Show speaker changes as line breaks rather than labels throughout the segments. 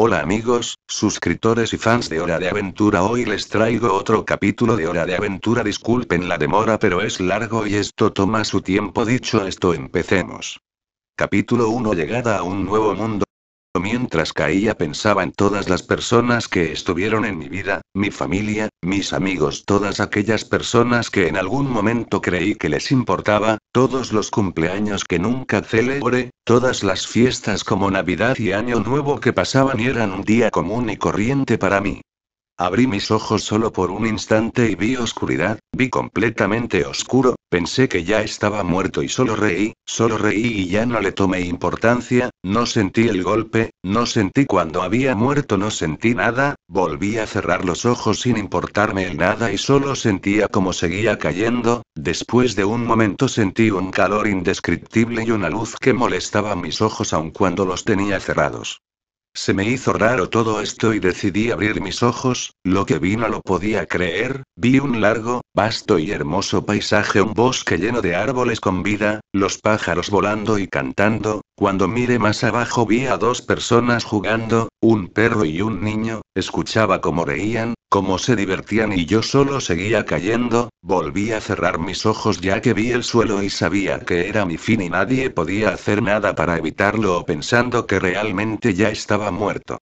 Hola amigos, suscriptores y fans de Hora de Aventura hoy les traigo otro capítulo de Hora de Aventura disculpen la demora pero es largo y esto toma su tiempo dicho esto empecemos. Capítulo 1 Llegada a un nuevo mundo, Mientras caía pensaba en todas las personas que estuvieron en mi vida, mi familia, mis amigos, todas aquellas personas que en algún momento creí que les importaba, todos los cumpleaños que nunca celebré, todas las fiestas como Navidad y Año Nuevo que pasaban y eran un día común y corriente para mí. Abrí mis ojos solo por un instante y vi oscuridad, vi completamente oscuro, Pensé que ya estaba muerto y solo reí, solo reí y ya no le tomé importancia, no sentí el golpe, no sentí cuando había muerto, no sentí nada, volví a cerrar los ojos sin importarme el nada y solo sentía como seguía cayendo, después de un momento sentí un calor indescriptible y una luz que molestaba mis ojos aun cuando los tenía cerrados. Se me hizo raro todo esto y decidí abrir mis ojos, lo que vi no lo podía creer, vi un largo, vasto y hermoso paisaje, un bosque lleno de árboles con vida, los pájaros volando y cantando, cuando miré más abajo vi a dos personas jugando, un perro y un niño, escuchaba cómo reían, cómo se divertían y yo solo seguía cayendo, volví a cerrar mis ojos ya que vi el suelo y sabía que era mi fin y nadie podía hacer nada para evitarlo o pensando que realmente ya estaba muerto.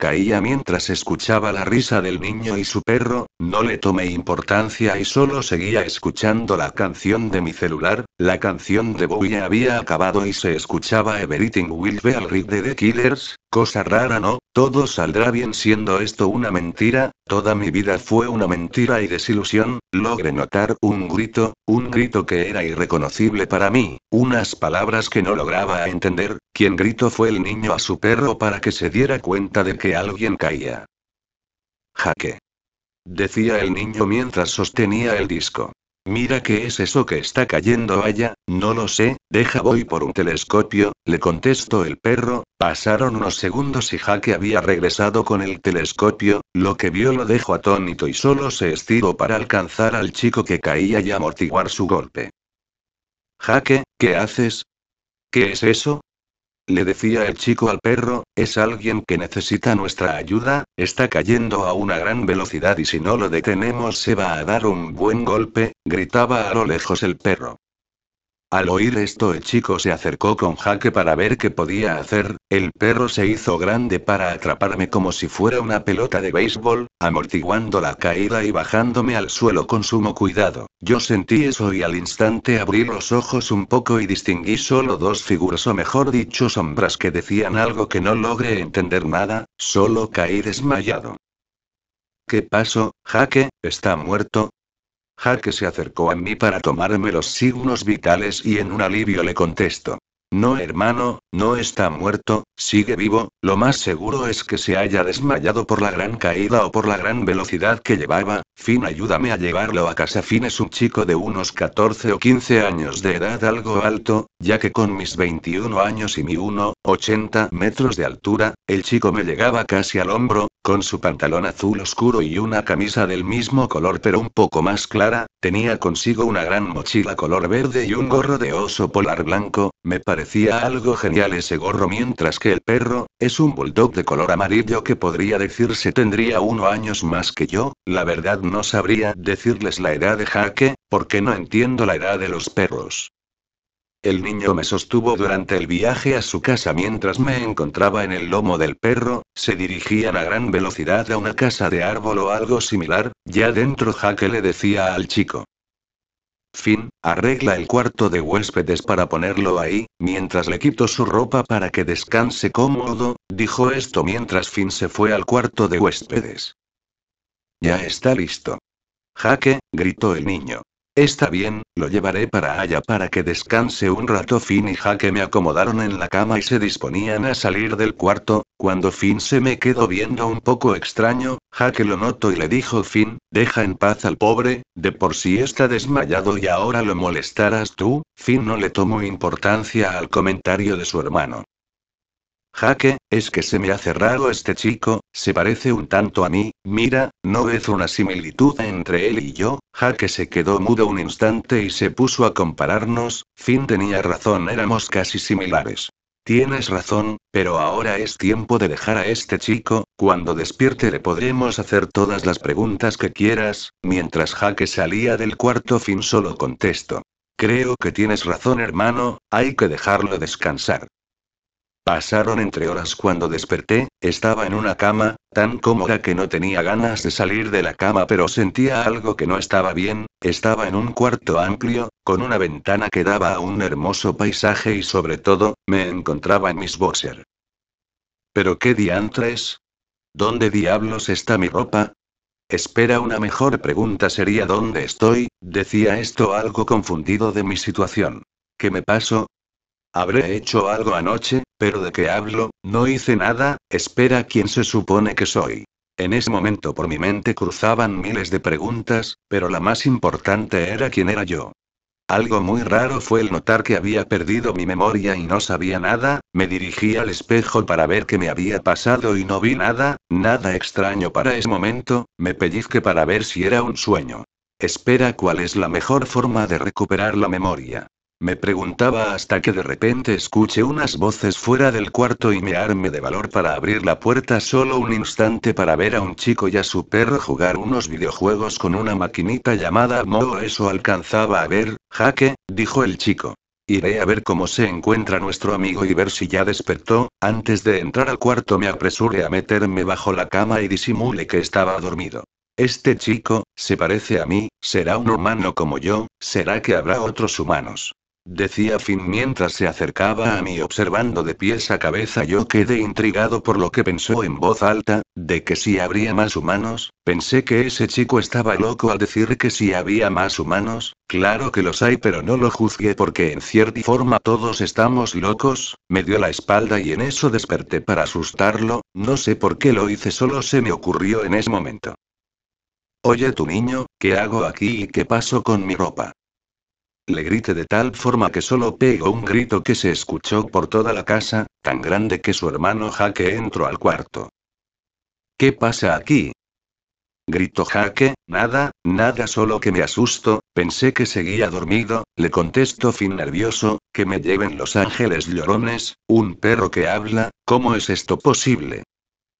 Caía mientras escuchaba la risa del niño y su perro, no le tomé importancia y solo seguía escuchando la canción de mi celular, la canción de Bowie había acabado y se escuchaba Everything Will Be Alright de The Killers, cosa rara no, todo saldrá bien siendo esto una mentira, toda mi vida fue una mentira y desilusión, logré notar un grito, un grito que era irreconocible para mí, unas palabras que no lograba entender, quien gritó fue el niño a su perro para que se diera cuenta de que alguien caía. Jaque. Decía el niño mientras sostenía el disco. Mira qué es eso que está cayendo allá, no lo sé, deja voy por un telescopio, le contestó el perro, pasaron unos segundos y Jaque había regresado con el telescopio, lo que vio lo dejó atónito y solo se estiró para alcanzar al chico que caía y amortiguar su golpe. Jaque, ¿qué haces? ¿Qué es eso? le decía el chico al perro, es alguien que necesita nuestra ayuda, está cayendo a una gran velocidad y si no lo detenemos se va a dar un buen golpe, gritaba a lo lejos el perro. Al oír esto el chico se acercó con jaque para ver qué podía hacer, el perro se hizo grande para atraparme como si fuera una pelota de béisbol, amortiguando la caída y bajándome al suelo con sumo cuidado. Yo sentí eso y al instante abrí los ojos un poco y distinguí solo dos figuras o mejor dicho sombras que decían algo que no logré entender nada, solo caí desmayado. ¿Qué pasó, jaque? ¿Está muerto? Jaque se acercó a mí para tomarme los signos vitales y en un alivio le contesto. No, hermano, no está muerto, sigue vivo, lo más seguro es que se haya desmayado por la gran caída o por la gran velocidad que llevaba. Fin, ayúdame a llevarlo a casa. Fin es un chico de unos 14 o 15 años de edad algo alto, ya que con mis 21 años y mi 1,80 metros de altura, el chico me llegaba casi al hombro, con su pantalón azul oscuro y una camisa del mismo color pero un poco más clara, tenía consigo una gran mochila color verde y un gorro de oso polar blanco, me parecía algo genial ese gorro mientras que el perro, es un bulldog de color amarillo que podría decirse tendría uno años más que yo, la verdad no sabría decirles la edad de Jaque, porque no entiendo la edad de los perros. El niño me sostuvo durante el viaje a su casa mientras me encontraba en el lomo del perro, se dirigían a gran velocidad a una casa de árbol o algo similar, ya dentro Jaque le decía al chico. Fin, arregla el cuarto de huéspedes para ponerlo ahí, mientras le quito su ropa para que descanse cómodo, dijo esto mientras Fin se fue al cuarto de huéspedes. Ya está listo. Jaque, gritó el niño. Está bien, lo llevaré para allá para que descanse un rato. Fin y Jaque me acomodaron en la cama y se disponían a salir del cuarto, cuando Fin se me quedó viendo un poco extraño, Jaque lo notó y le dijo Fin, deja en paz al pobre, de por sí está desmayado y ahora lo molestarás tú, Finn no le tomó importancia al comentario de su hermano. Jaque, es que se me ha cerrado este chico, se parece un tanto a mí, mira, ¿no ves una similitud entre él y yo? Jaque se quedó mudo un instante y se puso a compararnos, Fin tenía razón, éramos casi similares. Tienes razón, pero ahora es tiempo de dejar a este chico, cuando despierte le podremos hacer todas las preguntas que quieras, mientras Jaque salía del cuarto Fin solo contestó. Creo que tienes razón hermano, hay que dejarlo descansar. Pasaron entre horas cuando desperté, estaba en una cama, tan cómoda que no tenía ganas de salir de la cama pero sentía algo que no estaba bien, estaba en un cuarto amplio, con una ventana que daba a un hermoso paisaje y sobre todo, me encontraba en mis boxer. ¿Pero qué diantres? ¿Dónde diablos está mi ropa? Espera, una mejor pregunta sería ¿dónde estoy? Decía esto algo confundido de mi situación. ¿Qué me pasó? Habré hecho algo anoche, pero de qué hablo, no hice nada, espera quién se supone que soy. En ese momento por mi mente cruzaban miles de preguntas, pero la más importante era quién era yo. Algo muy raro fue el notar que había perdido mi memoria y no sabía nada, me dirigí al espejo para ver qué me había pasado y no vi nada, nada extraño para ese momento, me pellizqué para ver si era un sueño. Espera cuál es la mejor forma de recuperar la memoria. Me preguntaba hasta que de repente escuché unas voces fuera del cuarto y me arme de valor para abrir la puerta solo un instante para ver a un chico y a su perro jugar unos videojuegos con una maquinita llamada modo Eso alcanzaba a ver, jaque, dijo el chico. Iré a ver cómo se encuentra nuestro amigo y ver si ya despertó. Antes de entrar al cuarto me apresuré a meterme bajo la cama y disimule que estaba dormido. Este chico, se parece a mí, será un humano como yo, será que habrá otros humanos decía Finn mientras se acercaba a mí observando de pies a cabeza. Yo quedé intrigado por lo que pensó en voz alta, de que si habría más humanos, pensé que ese chico estaba loco al decir que si había más humanos, claro que los hay pero no lo juzgué porque en cierta forma todos estamos locos, me dio la espalda y en eso desperté para asustarlo, no sé por qué lo hice solo se me ocurrió en ese momento. Oye tu niño, ¿qué hago aquí y qué paso con mi ropa? Le grité de tal forma que solo pegó un grito que se escuchó por toda la casa, tan grande que su hermano Jaque entró al cuarto. ¿Qué pasa aquí? Gritó Jaque, nada, nada, solo que me asusto, pensé que seguía dormido, le contesto fin nervioso, que me lleven los ángeles llorones, un perro que habla, ¿cómo es esto posible?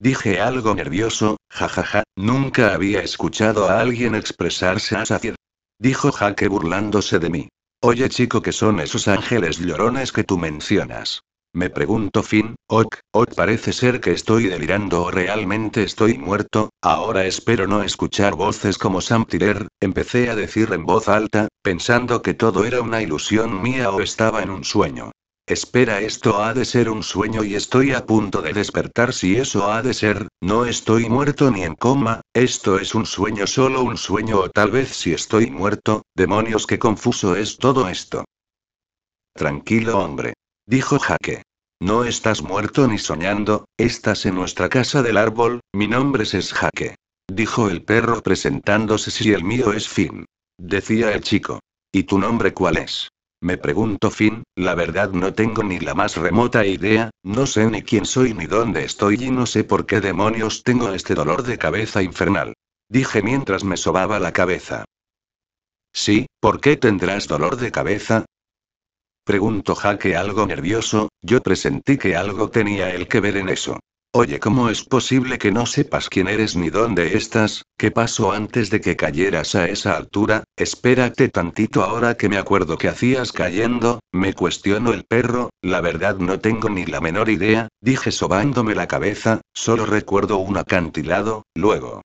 Dije algo nervioso, jajaja, ja, ja, nunca había escuchado a alguien expresarse así. Dijo Jaque burlándose de mí. Oye chico, ¿qué son esos ángeles llorones que tú mencionas? Me pregunto fin, ok, ok, parece ser que estoy delirando o realmente estoy muerto, ahora espero no escuchar voces como Sam Tirer, empecé a decir en voz alta, pensando que todo era una ilusión mía o estaba en un sueño. Espera, esto ha de ser un sueño y estoy a punto de despertar si eso ha de ser, no estoy muerto ni en coma, esto es un sueño, solo un sueño o tal vez si estoy muerto, demonios qué confuso es todo esto. Tranquilo hombre. Dijo Jaque. No estás muerto ni soñando, estás en nuestra casa del árbol, mi nombre es Jaque. Dijo el perro presentándose si el mío es Finn. Decía el chico. ¿Y tu nombre cuál es? Me pregunto fin, la verdad no tengo ni la más remota idea, no sé ni quién soy ni dónde estoy y no sé por qué demonios tengo este dolor de cabeza infernal. Dije mientras me sobaba la cabeza. Sí, ¿por qué tendrás dolor de cabeza? Preguntó Jaque algo nervioso, yo presentí que algo tenía él que ver en eso. Oye, ¿cómo es posible que no sepas quién eres ni dónde estás? ¿Qué pasó antes de que cayeras a esa altura? Espérate tantito ahora que me acuerdo que hacías cayendo, me cuestiono el perro, la verdad no tengo ni la menor idea, dije sobándome la cabeza, solo recuerdo un acantilado, luego.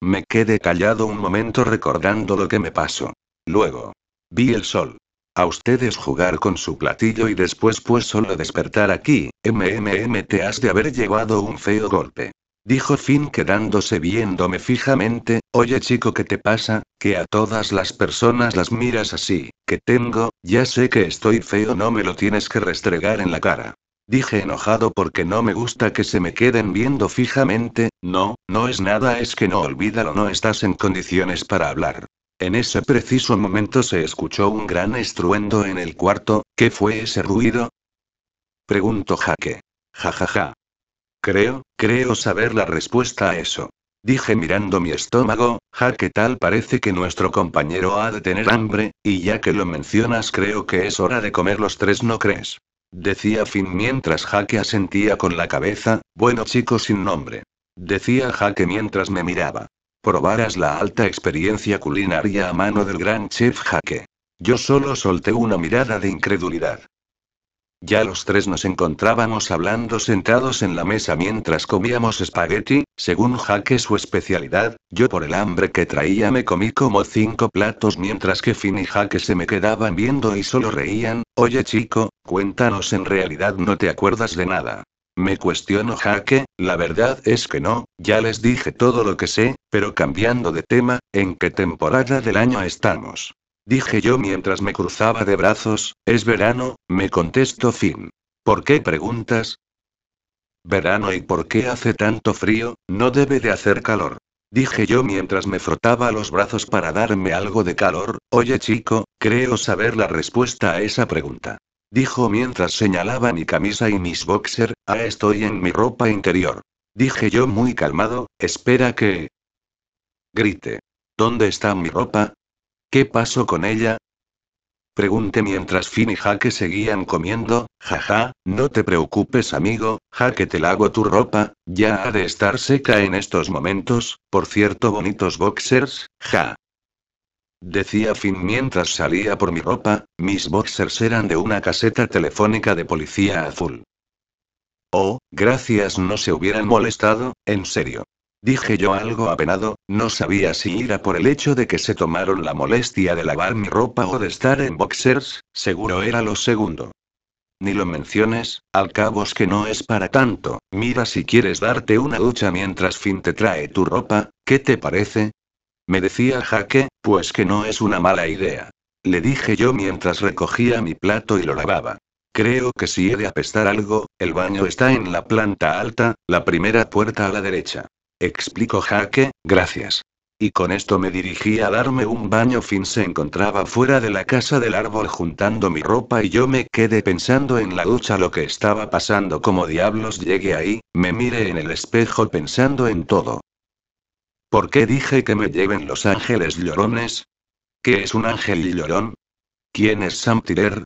Me quedé callado un momento recordando lo que me pasó. Luego. Vi el sol a ustedes jugar con su platillo y después pues solo despertar aquí, MMM te has de haber llevado un feo golpe. Dijo Finn quedándose viéndome fijamente, oye chico ¿qué te pasa? Que a todas las personas las miras así, que tengo, ya sé que estoy feo no me lo tienes que restregar en la cara. Dije enojado porque no me gusta que se me queden viendo fijamente, no, no es nada es que no olvídalo no estás en condiciones para hablar. En ese preciso momento se escuchó un gran estruendo en el cuarto. ¿Qué fue ese ruido? Preguntó Jaque. Ja ja ja. Creo, creo saber la respuesta a eso. Dije mirando mi estómago, Jaque tal parece que nuestro compañero ha de tener hambre, y ya que lo mencionas creo que es hora de comer los tres, ¿no crees? Decía Finn mientras Jaque asentía con la cabeza, bueno chico sin nombre. Decía Jaque mientras me miraba. Probarás la alta experiencia culinaria a mano del gran chef Jaque. Yo solo solté una mirada de incredulidad. Ya los tres nos encontrábamos hablando sentados en la mesa mientras comíamos espagueti, según Jaque su especialidad, yo por el hambre que traía me comí como cinco platos mientras que Finn y Jaque se me quedaban viendo y solo reían, oye chico, cuéntanos en realidad no te acuerdas de nada, me cuestiono Jaque, la verdad es que no, ya les dije todo lo que sé, pero cambiando de tema, ¿en qué temporada del año estamos? Dije yo mientras me cruzaba de brazos, es verano, me contestó Finn. ¿Por qué preguntas? Verano y por qué hace tanto frío, no debe de hacer calor. Dije yo mientras me frotaba los brazos para darme algo de calor, oye chico, creo saber la respuesta a esa pregunta. Dijo mientras señalaba mi camisa y mis boxer, ah, estoy en mi ropa interior. Dije yo muy calmado, espera que... Grite. ¿Dónde está mi ropa? ¿Qué pasó con ella? Pregunté mientras Finn y Jaque seguían comiendo, jaja, no te preocupes amigo, Jaque te hago tu ropa, ya ha de estar seca en estos momentos, por cierto bonitos boxers, ja. Decía Finn mientras salía por mi ropa, mis boxers eran de una caseta telefónica de policía azul. Oh, gracias, no se hubieran molestado, en serio. Dije yo algo apenado, no sabía si era por el hecho de que se tomaron la molestia de lavar mi ropa o de estar en boxers, seguro era lo segundo. Ni lo menciones, al cabo es que no es para tanto, mira si quieres darte una ducha mientras Finn te trae tu ropa, ¿qué te parece? Me decía Jaque, pues que no es una mala idea. Le dije yo mientras recogía mi plato y lo lavaba. Creo que si he de apestar algo, el baño está en la planta alta, la primera puerta a la derecha. Explico Jaque, gracias. Y con esto me dirigí a darme un baño. Fin se encontraba fuera de la casa del árbol juntando mi ropa y yo me quedé pensando en la ducha lo que estaba pasando, como diablos llegué ahí, me miré en el espejo pensando en todo. ¿Por qué dije que me lleven los ángeles llorones? ¿Qué es un ángel llorón? ¿Quién es Sam Tirer?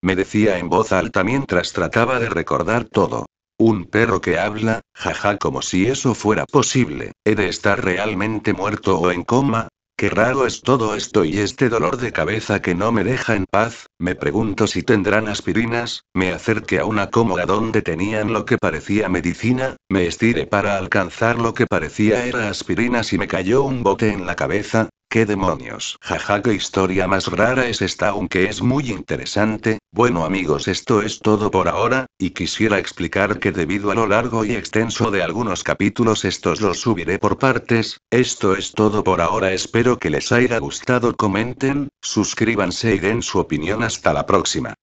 Me decía en voz alta mientras trataba de recordar todo. Un perro que habla, jaja, como si eso fuera posible, he de estar realmente muerto o en coma, Qué raro es todo esto y este dolor de cabeza que no me deja en paz, me pregunto si tendrán aspirinas, me acerqué a una cómoda donde tenían lo que parecía medicina, me estiré para alcanzar lo que parecía era aspirinas y me cayó un bote en la cabeza, ¿Qué demonios? Jaja, qué historia más rara es esta, aunque es muy interesante. Bueno amigos, esto es todo por ahora, y quisiera explicar que debido a lo largo y extenso de algunos capítulos estos los subiré por partes. Esto es todo por ahora, espero que les haya gustado, comenten, suscríbanse y den su opinión hasta la próxima.